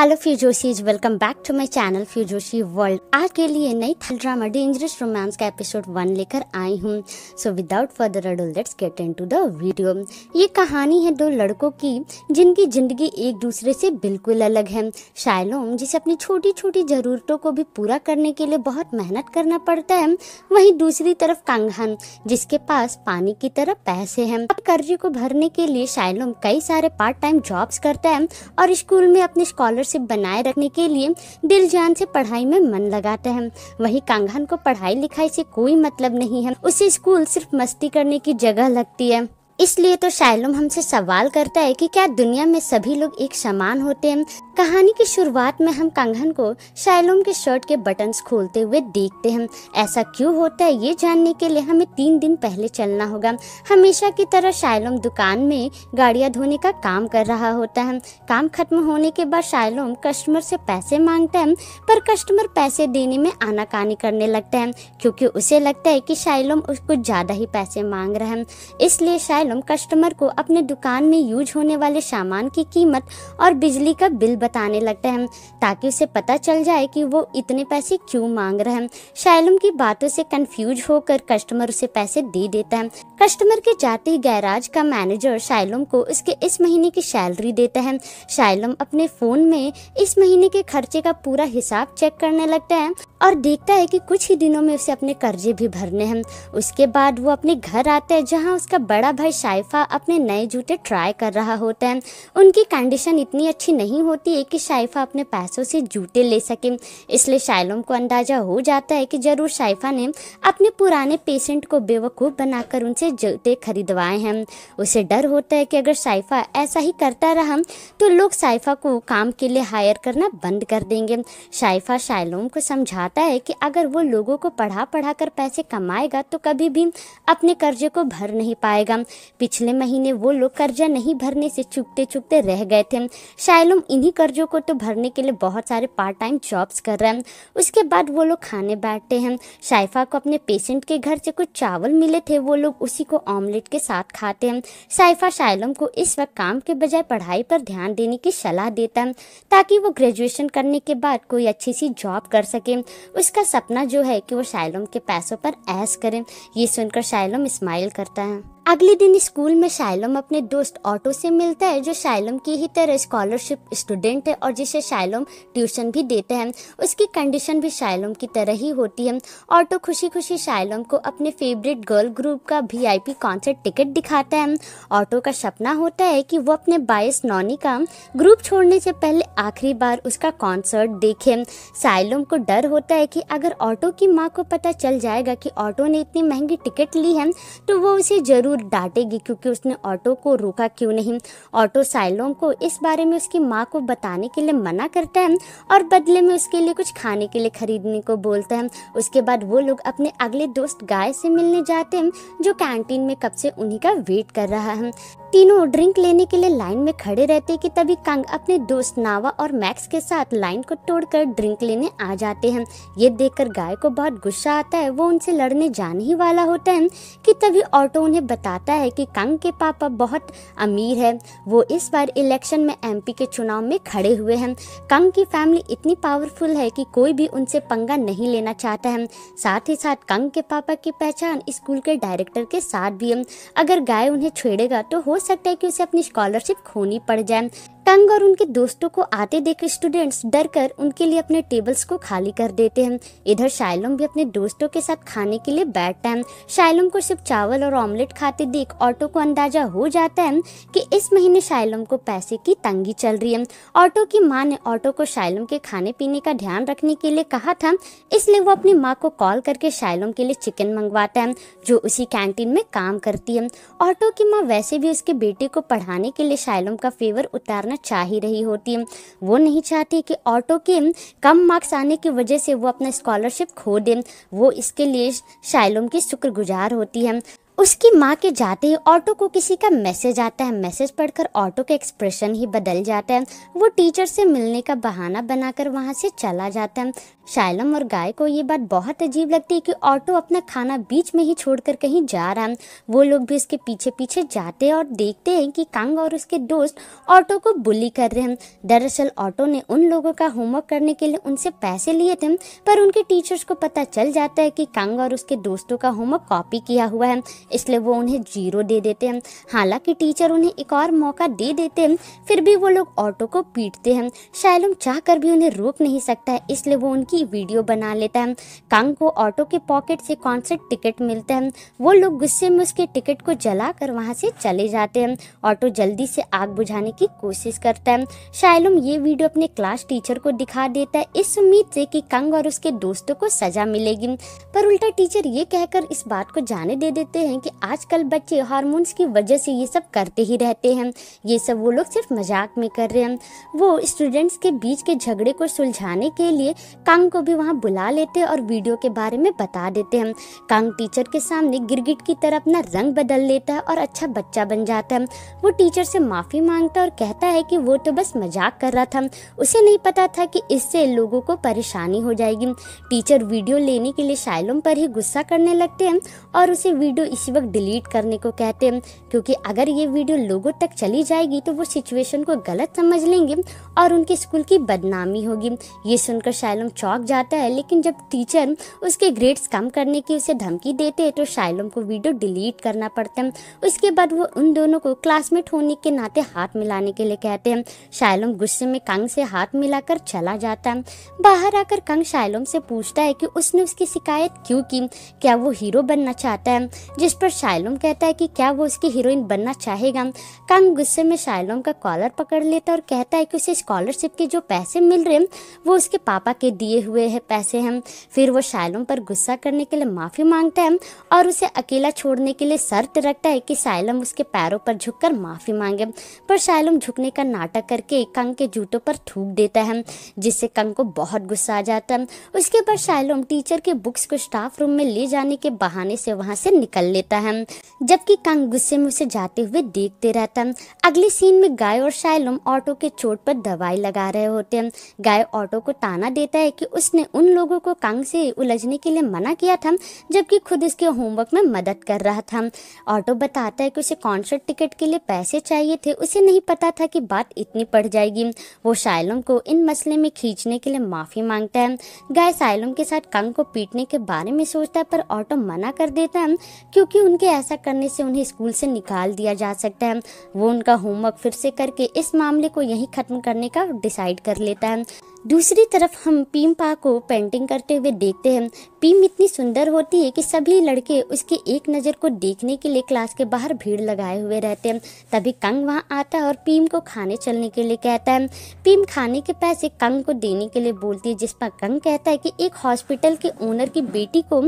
hello fujoshis welcome back to my channel fujoshi world आज के लिए नई थल ड्रामा डेंजरस रोमांस का एपिसोड वन लेकर आई हूँ so without further ado let's get into the video ये कहानी है दो लड़कों की जिनकी जिंदगी एक दूसरे से बिल्कुल अलग है शायलोम जिसे अपनी छोटी छोटी ज़रूरतों को भी पूरा करने के लिए बहुत मेहनत करना पड़ता है वही दूसरी तरफ कांगहन जिसके पास पानी की तरह पैसे है अब कर्जे को भरने के लिए शायलोम कई सारे पार्ट टाइम जॉब्स करता है और स्कूल में अपने स्कॉलर से बनाए रखने के लिए दिल जान से पढ़ाई में मन लगाते हैं वहीं कांगहन को पढ़ाई लिखाई से कोई मतलब नहीं है उसे स्कूल सिर्फ मस्ती करने की जगह लगती है इसलिए तो शायलुम हमसे सवाल करता है कि क्या दुनिया में सभी लोग एक समान होते हैं कहानी की शुरुआत में हम कंगन को शैलोम के शर्ट के बटन्स खोलते हुए देखते हैं ऐसा क्यों होता है ये जानने के लिए हमें तीन दिन पहले चलना होगा हमेशा की तरह शायलोम दुकान में गाड़ियाँ धोने का काम कर रहा होता है काम खत्म होने के बाद शायलोम कस्टमर से पैसे मांगता है पर कस्टमर पैसे देने में आनाकानी करने लगता है क्योंकि उसे लगता है कि शाइलोम उसको ज़्यादा ही पैसे मांग रहे है इसलिए शायलोम कस्टमर को अपने दुकान में यूज होने वाले सामान की कीमत और बिजली का बिल बताने लगता है ताकि उसे पता चल जाए कि वो इतने पैसे क्यों मांग रहा है शाइलम की बातों से कंफ्यूज होकर कस्टमर उसे पैसे दे देता है कस्टमर के जाते ही गैराज का मैनेजर शाइलम को उसके इस महीने की सैलरी देता है शाइलम अपने फ़ोन में इस महीने के खर्चे का पूरा हिसाब चेक करने लगता है और देखता है कि कुछ ही दिनों में उसे अपने कर्जे भी भरने हैं उसके बाद वो अपने घर आते हैं जहाँ उसका बड़ा भाई शाइफा अपने नए जूते ट्राई कर रहा होता है उनकी कंडीशन इतनी अच्छी नहीं होती है कि शाइफा अपने पैसों से जूते ले सके इसलिए शाइलम को अंदाज़ा हो जाता है कि ज़रूर शाइफा ने अपने पुराने पेशेंट को बेवकूफ़ बनाकर उनसे जूते खरीदवाए हैं उसे डर होता है कि अगर शाइफा ऐसा ही करता रहा तो लोग शाइफा को काम के लिए हायर करना बंद कर देंगे शाइफा शाइलोम को समझाता है कि अगर वो लोगों को पढ़ा पढ़ा कर पैसे कमाएगा तो कभी भी अपने कर्जे को भर नहीं पाएगा पिछले महीने वो लोग कर्जा नहीं भरने से चुकते चुकते रह गए थे शायलोम इन्हीं कर्जों को तो भरने के लिए बहुत सारे पार्ट टाइम जॉब्स कर रहे हैं उसके बाद वो लोग खाने बैठते हैं शाइफा को अपने पेशेंट के घर से कुछ चावल मिले थे वो लोग उसी को ऑमलेट के साथ खाते हैं साइफा शायलम को इस वक्त काम के बजाय पढ़ाई पर ध्यान देने की सलाह देता है ताकि वो ग्रेजुएशन करने के बाद कोई अच्छी सी जॉब कर सके उसका सपना जो है कि वो शायलम के पैसों पर ऐस करें ये सुनकर शायलम स्माइल करता है अगले दिन स्कूल में शायलम अपने दोस्त ऑटो से मिलता है जो शायलम की ही तरह स्कॉलरशिप स्टूडेंट है और जिसे शायलम ट्यूशन भी देते हैं उसकी कंडीशन भी शायलम की तरह ही होती है ऑटो खुशी खुशी शायलम को अपने फेवरेट गर्ल ग्रुप का वीआईपी कॉन्सर्ट टिकट दिखाता है ऑटो का सपना होता है कि वो अपने बायस नॉनी का ग्रुप छोड़ने से पहले आखिरी बार उसका कॉन्सर्ट देखे शायलम को डर होता है कि अगर ऑटो की माँ को पता चल जाएगा कि ऑटो ने इतनी महंगी टिकट ली है तो वो उसे जरूर डांटेगी क्योंकि उसने ऑटो को रोका क्यों नहीं ऑटो साइलोम को इस बारे में उसकी माँ को बताने के लिए मना करता है और बदले में उसके लिए कुछ खाने के लिए खरीदने को बोलता है उसके बाद वो लोग अपने अगले दोस्त गाय से मिलने जाते हैं जो कैंटीन में कब से उन्हीं का वेट कर रहा है तीनों ड्रिंक लेने के लिए लाइन में खड़े रहते कि तभी कंग अपने दोस्त नावा और मैक्स के साथ लाइन को तोड़कर ड्रिंक लेने आ जाते हैं ये देखकर गाय को बहुत गुस्सा आता है वो उनसे लड़ने जाने ही वाला होता है कि तभी ऑटो उन्हें बता बताता है कि कंग के पापा बहुत अमीर है वो इस बार इलेक्शन में एमपी के चुनाव में खड़े हुए हैं कंग की फैमिली इतनी पावरफुल है कि कोई भी उनसे पंगा नहीं लेना चाहता है साथ ही साथ कंग के पापा की पहचान स्कूल के डायरेक्टर के साथ भी है अगर गाय उन्हें छेड़ेगा तो हो सकता है कि उसे अपनी स्कॉलरशिप खोनी पड़ जाए टंग और उनके दोस्तों को आते देख स्टूडेंट्स डर कर उनके लिए अपने टेबल्स को खाली कर देते हैं इधर शायलोम भी अपने दोस्तों के साथ खाने के लिए बैठता है शायलोम को सिर्फ चावल और ऑमलेट खाते देख ऑटो को अंदाजा हो जाता है कि इस महीने शायलोम को पैसे की तंगी चल रही है ऑटो की माँ ने ऑटो को शायलोम के खाने पीने का ध्यान रखने के लिए कहा था इसलिए वो अपनी माँ को कॉल करके शायलोम के लिए चिकन मंगवाता है जो उसी कैंटीन में काम करती है ऑटो की माँ वैसे भी उसके बेटे को पढ़ाने के लिए शायलोम का फेवर उतारना करना चाह ही रही होती वो नहीं चाहती कि ऑटो के कम मार्क्स आने की वजह से वो अपना स्कॉलरशिप खो दे वो इसके लिए शायलोम की शुक्रगुजार होती है उसकी माँ के जाते ही ऑटो को किसी का मैसेज आता है मैसेज पढ़कर ऑटो का एक्सप्रेशन ही बदल जाता है वो टीचर से मिलने का बहाना बनाकर वहाँ से चला जाता है शायलम और गाय को ये बात बहुत अजीब लगती है कि ऑटो अपना खाना बीच में ही छोड़कर कहीं जा रहा है वो लोग भी उसके पीछे पीछे जाते हैं और देखते हैं कि कांग और उसके दोस्त ऑटो को बुली कर रहे हैं दरअसल ऑटो ने उन लोगों का होमवर्क करने के लिए उनसे पैसे लिए थे पर उनके टीचर्स को पता चल जाता है कि कांग और उसके दोस्तों का होमवर्क कॉपी किया हुआ है इसलिए वो उन्हें जीरो दे देते हैं हालांकि टीचर उन्हें एक और मौका दे देते हैं फिर भी वो लोग ऑटो को पीटते हैं शायलम चाह कर भी उन्हें रोक नहीं सकता है इसलिए वो उनकी वीडियो बना लेता है कंग को ऑटो के पॉकेट से कॉन्सर्ट टिकट मिलते हैं वो लोग गुस्से में उसके टिकट को जला कर वहाँ से चले जाते हैं ऑटो जल्दी से आग बुझाने की कोशिश करता है शायलुम ये वीडियो अपने क्लास टीचर को दिखा देता है इस उम्मीद से कि कंग और उसके दोस्तों को सजा मिलेगी पर उल्टा टीचर ये कहकर इस बात को जाने दे देते हैं हैं कि आजकल बच्चे हार्मोन्स की वजह से ये सब करते ही रहते हैं ये सब वो लोग सिर्फ मजाक में कर रहे हैं वो स्टूडेंट्स के बीच के झगड़े को सुलझाने के लिए कांग को भी वहाँ बुला लेते और वीडियो के बारे में बता देते हैं कांग टीचर के सामने गिरगिट की तरह अपना रंग बदल लेता है और अच्छा बच्चा बन जाता है वो टीचर से माफ़ी मांगता और कहता है कि वो तो बस मजाक कर रहा था उसे नहीं पता था कि इससे लोगों को परेशानी हो जाएगी टीचर वीडियो लेने के लिए शाइलम पर ही गुस्सा करने लगते हैं और उसे वीडियो इस किसी वक्त डिलीट करने को कहते हैं क्योंकि अगर ये वीडियो लोगों तक चली जाएगी तो वो सिचुएशन को गलत समझ लेंगे और उनके स्कूल की बदनामी होगी ये सुनकर शायलोम चौक जाता है लेकिन जब टीचर उसके ग्रेड्स कम करने की उसे धमकी देते हैं तो शायलोम को वीडियो डिलीट करना पड़ता है उसके बाद वो उन दोनों को क्लासमेट होने के नाते हाथ मिलाने के लिए कहते हैं शायलोम गुस्से में कंग से हाथ मिलाकर चला जाता है बाहर आकर कंग शायलोम से पूछता है कि उसने उसकी शिकायत क्यों की क्या वो हीरो बनना चाहता है जिस पर शायलोम कहता है कि क्या वो उसकी हीरोइन बनना चाहेगा कंग गुस्से में शायलोम का कॉलर पकड़ लेता है और कहता है कि उसे स्कॉलरशिप के जो पैसे मिल रहे हैं वो उसके पापा के दिए हुए हैं पैसे हैं फिर वो शायलोम पर गुस्सा करने के लिए माफ़ी मांगता है और उसे अकेला छोड़ने के लिए शर्त रखता है कि शायलम उसके पैरों पर झुक माफ़ी मांगे पर शायलोम झुकने का नाटक करके कंग के जूतों पर थूक देता है जिससे कंग को बहुत गुस्सा आ जाता है उसके बाद शायलोम टीचर के बुक्स को स्टाफ रूम में ले जाने के बहाने से वहाँ से निकल लेता देता है जबकि कंग गुस्से में उसे जाते हुए देखते रहता है अगले सीन में गाय और शायलुम ऑटो के चोट पर दवाई लगा रहे होते हैं गाय ऑटो को ताना देता है कि उसने उन लोगों को कंग से उलझने के लिए मना किया था जबकि खुद इसके होमवर्क में मदद कर रहा था ऑटो बताता है कि उसे कॉन्सर्ट टिकट के लिए पैसे चाहिए थे उसे नहीं पता था कि बात इतनी पड़ जाएगी वो शायलुम को इन मसले में खींचने के लिए माफ़ी मांगता है गाय शायलुम के साथ कंग को पीटने के बारे में सोचता है पर ऑटो मना कर देता है क्योंकि क्योंकि उनके ऐसा करने से उन्हें स्कूल से निकाल दिया जा सकता है वो उनका होमवर्क फिर से करके इस मामले को यही ख़त्म करने का डिसाइड कर लेता है दूसरी तरफ हम पीम पा को पेंटिंग करते हुए देखते हैं पीम इतनी सुंदर होती है कि सभी लड़के उसके एक नज़र को देखने के लिए क्लास के बाहर भीड़ लगाए हुए रहते हैं तभी कंग वहाँ आता है और पीम को खाने चलने के लिए कहता है पीम खाने के पैसे कंग को देने के लिए बोलती है जिस पर कंग कहता है कि एक हॉस्पिटल के ओनर की बेटी को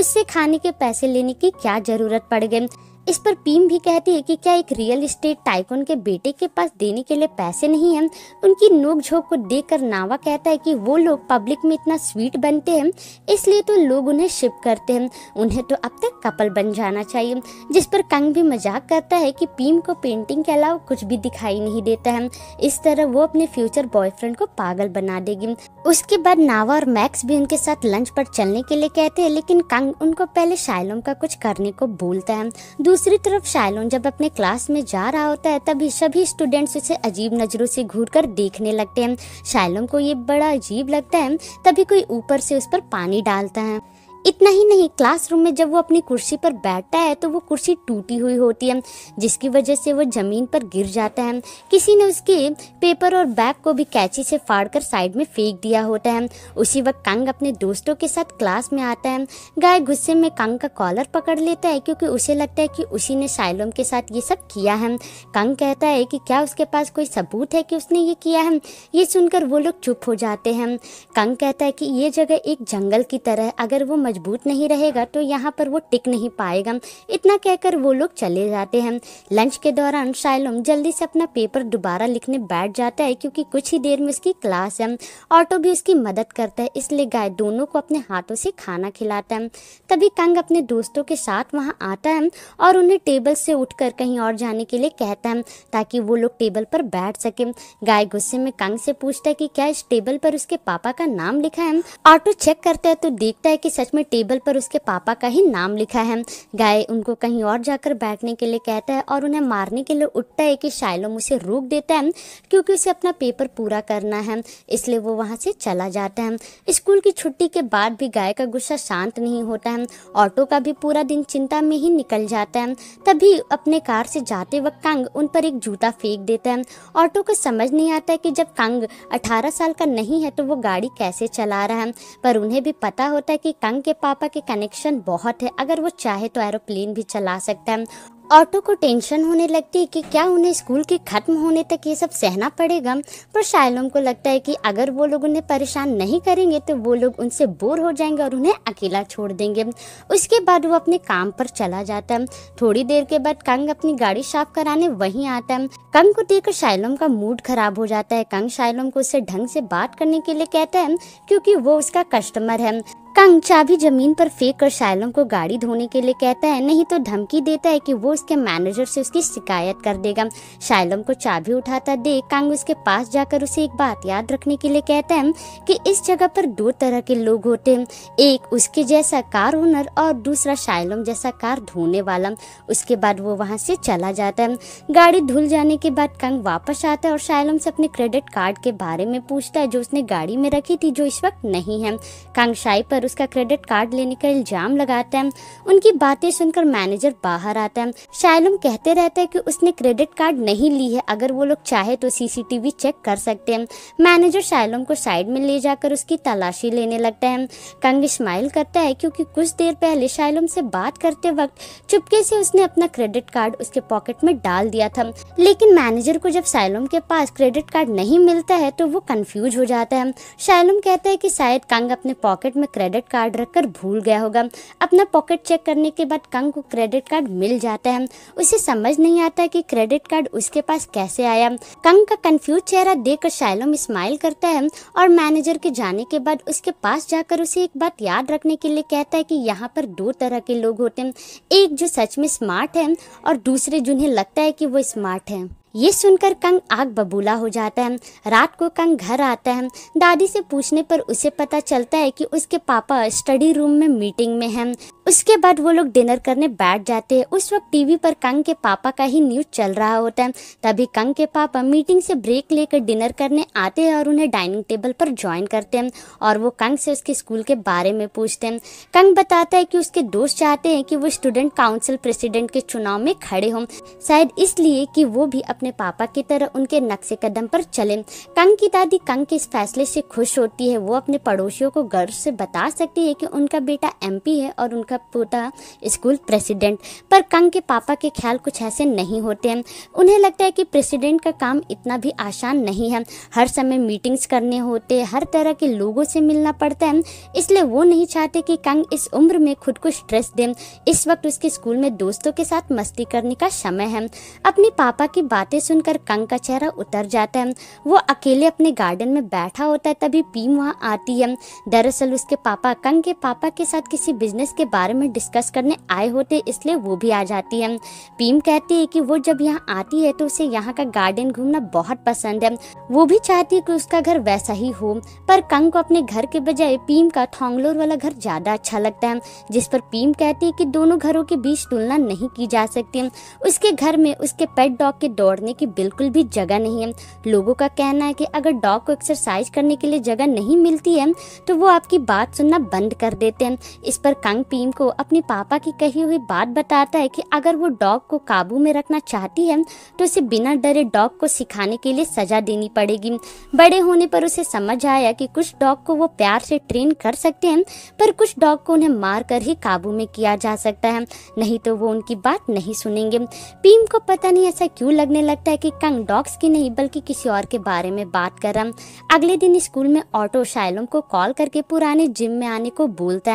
उससे खाने के पैसे लेने की क्या ज़रूरत पड़ गई इस पर पीम भी कहती है कि क्या एक रियल इस्टेट टाइकोन के बेटे के पास देने के लिए पैसे नहीं हैं उनकी नोकझोंक को देखकर नावा कहता है कि वो लोग पब्लिक में इतना स्वीट बनते हैं इसलिए तो लोग उन्हें शिप करते हैं उन्हें तो अब तक कपल बन जाना चाहिए जिस पर कंग भी मजाक करता है कि पीम को पेंटिंग के अलावा कुछ भी दिखाई नहीं देता है इस तरह वो अपने फ्यूचर बॉयफ्रेंड को पागल बना देगी उसके बाद नावा और मैक्स भी उनके साथ लंच पर चलने के लिए कहते हैं लेकिन कंग उनको पहले शायलोम का कुछ करने को बोलता है दूसरी तरफ शायलोन जब अपने क्लास में जा रहा होता है तभी सभी स्टूडेंट्स उसे अजीब नज़रों से घूर कर देखने लगते हैं शायलोन को ये बड़ा अजीब लगता है तभी कोई ऊपर से उस पर पानी डालता है इतना ही नहीं क्लासरूम में जब वो अपनी कुर्सी पर बैठता है तो वो कुर्सी टूटी हुई होती है जिसकी वजह से वो ज़मीन पर गिर जाता है किसी ने उसके पेपर और बैग को भी कैची से फाड़कर साइड में फेंक दिया होता है उसी वक्त कंग अपने दोस्तों के साथ क्लास में आता है गाय गुस्से में कंग का कॉलर पकड़ लेता है क्योंकि उसे लगता है कि उसी ने साइलोम के साथ ये सब किया है कंग कहता है कि क्या उसके पास कोई सबूत है कि उसने ये किया है ये सुनकर वो लोग चुप हो जाते हैं कंग कहता है कि ये जगह एक जंगल की तरह अगर वो मजबूत मजबूत नहीं रहेगा तो यहाँ पर वो टिक नहीं पाएगा इतना कहकर वो लोग चले जाते हैं लंच के दौरान शायलोम जल्दी से अपना पेपर दोबारा लिखने बैठ जाता है क्योंकि कुछ ही देर में उसकी क्लास है ऑटो भी उसकी मदद करता है इसलिए गाय दोनों को अपने हाथों से खाना खिलाता है तभी कंग अपने दोस्तों के साथ वहाँ आता है और उन्हें टेबल से उठ कहीं और जाने के लिए कहता है ताकि वो लोग टेबल पर बैठ सके गाय गुस्से में कंग से पूछता है कि क्या इस टेबल पर उसके पापा का नाम लिखा है ऑटो चेक करता है तो देखता है कि सच में टेबल पर उसके पापा का ही नाम लिखा है गाय उनको कहीं और जाकर बैठने के लिए कहता है और उन्हें मारने के लिए उठता है कि शायलो उसे रोक देता है क्योंकि उसे अपना पेपर पूरा करना है इसलिए वो वहाँ से चला जाता है स्कूल की छुट्टी के बाद भी गाय का गुस्सा शांत नहीं होता है ऑटो का भी पूरा दिन चिंता में ही निकल जाता है तभी अपने कार से जाते वक्त कंग उन पर एक जूता फेंक देता है ऑटो को समझ नहीं आता है कि जब कंग 18 साल का नहीं है तो वो गाड़ी कैसे चला रहा है पर उन्हें भी पता होता है कि कंग के पास पापा के कनेक्शन बहुत है अगर वो चाहे तो एरोप्लेन भी चला सकता है ऑटो को टेंशन होने लगती है कि क्या उन्हें स्कूल के खत्म होने तक ये सब सहना पड़ेगा पर शायलोम को लगता है कि अगर वो लोग उन्हें परेशान नहीं करेंगे तो वो लोग उनसे बोर हो जाएंगे और उन्हें अकेला छोड़ देंगे उसके बाद वो अपने काम पर चला जाता है थोड़ी देर के बाद कंग अपनी गाड़ी साफ कराने वही आता है कंग को देखकर शायलोम का मूड खराब हो जाता है कंग शायलोम को उससे ढंग से बात करने के लिए कहता है क्योंकि वो उसका कस्टमर है कंग चाबी जमीन पर फेंक कर शायलम को गाड़ी धोने के लिए कहता है नहीं तो धमकी देता है कि वो उसके मैनेजर से उसकी शिकायत कर देगा शायलम को चाबी उठाता देख कंग उसके पास जाकर उसे एक बात याद रखने के लिए कहता है कि इस जगह पर दो तरह के लोग होते हैं एक उसके जैसा कार ओनर और दूसरा शायलम जैसा कार धोने वाला उसके बाद वो वहाँ से चला जाता है गाड़ी धुल जाने के बाद कंग वापस आता है और शायलम से अपने क्रेडिट कार्ड के बारे में पूछता है जो उसने गाड़ी में रखी थी जो इस वक्त नहीं है कंग शाई पर उसका क्रेडिट कार्ड लेने का इल्जाम लगाते हैं उनकी बातें सुनकर मैनेजर बाहर आता है शायलम कहते रहते हैं कि उसने क्रेडिट कार्ड नहीं ली है अगर वो लोग चाहे तो सीसीटीवी चेक कर सकते हैं मैनेजर शायलम को साइड में ले जाकर उसकी तलाशी लेने लगता है कंग स्माइल करता है क्योंकि कुछ देर पहले शायलम से बात करते वक्त चुपके से उसने अपना क्रेडिट कार्ड उसके पॉकेट में डाल दिया था लेकिन मैनेजर को जब साइलम के पास क्रेडिट कार्ड नहीं मिलता है तो वो कंफ्यूज हो जाता है शायलम कहता है कि शायद कंग अपने पॉकेट में क्रेडिट क्रेडिट कार्ड रखकर भूल गया होगा अपना पॉकेट चेक करने के बाद कंग को क्रेडिट कार्ड मिल जाता है उसे समझ नहीं आता कि क्रेडिट कार्ड उसके पास कैसे आया कंग का कंफ्यूज चेहरा देखकर शायलोम स्माइल करता है और मैनेजर के जाने के बाद उसके पास जाकर उसे एक बात याद रखने के लिए कहता है कि यहाँ पर दो तरह के लोग होते हैं एक जो सच में स्मार्ट है और दूसरे जिन्हें लगता है कि वो स्मार्ट है ये सुनकर कंग आग बबूला हो जाता है रात को कंग घर आता है दादी से पूछने पर उसे पता चलता है कि उसके पापा स्टडी रूम में मीटिंग में हैं उसके बाद वो लोग डिनर करने बैठ जाते हैं उस वक्त टीवी पर कंग के पापा का ही न्यूज़ चल रहा होता है तभी कंग के पापा मीटिंग से ब्रेक लेकर डिनर करने आते हैं और उन्हें डाइनिंग टेबल पर ज्वाइन करते हैं और वो कंग से उसके स्कूल के बारे में पूछते हैं कंग बताता है कि उसके दोस्त चाहते हैं कि वो स्टूडेंट काउंसिल प्रेसिडेंट के चुनाव में खड़े हों शायद इसलिए कि वो भी अपने पापा की तरह उनके नक्शे कदम पर चले कंग की दादी कंग के इस फैसले से खुश होती है वो अपने पड़ोसियों को गर्व से बता सकती है कि उनका बेटा पी है और उनका का पोता स्कूल प्रेसिडेंट पर कंग के पापा के ख्याल कुछ ऐसे नहीं होते हैं उन्हें लगता है कि प्रेसिडेंट का काम इतना भी आसान नहीं है हर समय मीटिंग्स करने होते हर तरह के लोगों से मिलना पड़ता है इसलिए वो नहीं चाहते कि कंग इस उम्र में खुद को स्ट्रेस दें इस वक्त उसके स्कूल में दोस्तों के साथ मस्ती करने का समय है अपने पापा की बातें सुनकर कंग का चेहरा उतर जाता है वो अकेले अपने गार्डन में बैठा होता है तभी पीम वहाँ आती है दरअसल उसके पापा कंग के पापा के साथ किसी बिजनेस के बारे बारे में डिस्कस करने आए होते इसलिए वो भी आ जाती है पीम कहती है कि वो जब यहाँ आती है तो उसे यहाँ का गार्डन घूमना बहुत पसंद है वो भी चाहती है कि उसका घर वैसा ही हो पर कंग को अपने घर के बजाय पीम का थोंगलोर वाला घर ज़्यादा अच्छा लगता है जिस पर पीम कहती है कि दोनों घरों के बीच तुलना नहीं की जा सकती उसके घर में उसके पेट डॉग के दौड़ने की बिल्कुल भी जगह नहीं है लोगों का कहना है कि अगर डॉग को एक्सरसाइज करने के लिए जगह नहीं मिलती है तो वो आपकी बात सुनना बंद कर देते हैं इस पर कंग पीम को अपने पापा की कही हुई बात बताता है कि अगर वो डॉग को काबू में रखना चाहती है तो उसे बिना डरे डॉग को सिखाने के लिए सजा देनी पड़ेगी बड़े होने पर उसे समझ आया कि कुछ डॉग को वो प्यार से ट्रेन कर सकते हैं पर कुछ डॉग को उन्हें मार कर ही काबू में किया जा सकता है नहीं तो वो उनकी बात नहीं सुनेंगे पीम को पता नहीं ऐसा क्यों लगने लगता है कि कंग डॉग्स की नहीं बल्कि किसी और के बारे में बात कर रहा अगले दिन स्कूल में ऑटो शायलों को कॉल करके पुराने जिम में आने को बोलता है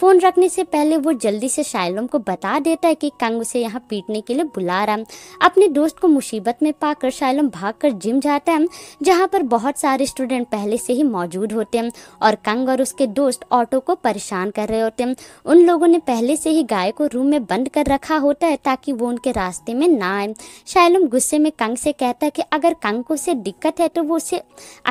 फोन रखने से पहले पहले वो जल्दी से शायलोम को बता देता है कि कंग उसे यहाँ पीटने के लिए बुला रहा है अपने दोस्त को मुसीबत में पाकर शायलोम भागकर जिम जाता है जहाँ पर बहुत सारे स्टूडेंट पहले से ही मौजूद होते हैं और कंग और उसके दोस्त ऑटो को परेशान कर रहे होते हैं उन लोगों ने पहले से ही गाय को रूम में बंद कर रखा होता है ताकि वो उनके रास्ते में ना आए शायलोम गुस्से में कंग से कहता है कि अगर कंग को उसे दिक्कत है तो वो उसे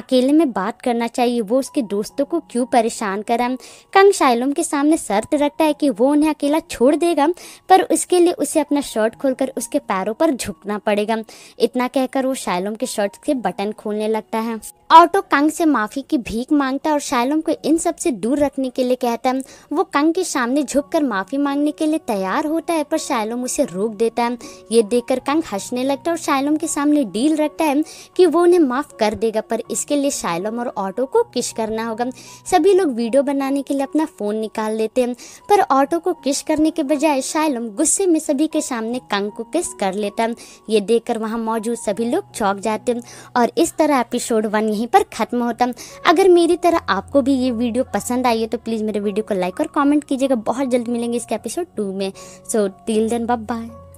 अकेले में बात करना चाहिए वो उसके दोस्तों को क्यों परेशान करा कंग शायलोम के सामने शर्त रखता है है कि वो उन्हें अकेला छोड़ देगा पर उसके लिए उसे अपना शर्ट खोलकर उसके पैरों पर झुकना पड़ेगा इतना कहकर वो शायलोम के शर्ट के बटन खोलने लगता है ऑटो तो कंग से माफ़ी की भीख मांगता है और शायलोम को इन सब से दूर रखने के लिए कहता है वो कंग के सामने झुककर माफ़ी मांगने के लिए तैयार होता है पर शायलोम उसे रोक देता है ये देखकर कंग हंसने लगता है और शायलोम के सामने डील रखता है कि वो उन्हें माफ़ कर देगा पर इसके लिए शायलोम और ऑटो को किश करना होगा सभी लोग वीडियो बनाने के लिए अपना फ़ोन निकाल लेते हैं पर ऑटो को किश करने के बजाय शायलोम गुस्से में सभी के सामने कंग को किस कर लेता है ये देखकर वहाँ मौजूद सभी लोग चौक जाते हैं और इस तरह एपिसोड वन यहीं यहीं पर ख़त्म होता अगर मेरी तरह आपको भी ये वीडियो पसंद आई है तो प्लीज़ मेरे वीडियो को लाइक और कॉमेंट कीजिएगा बहुत जल्द मिलेंगे इसके एपिसोड टू में सो टिल देन बाय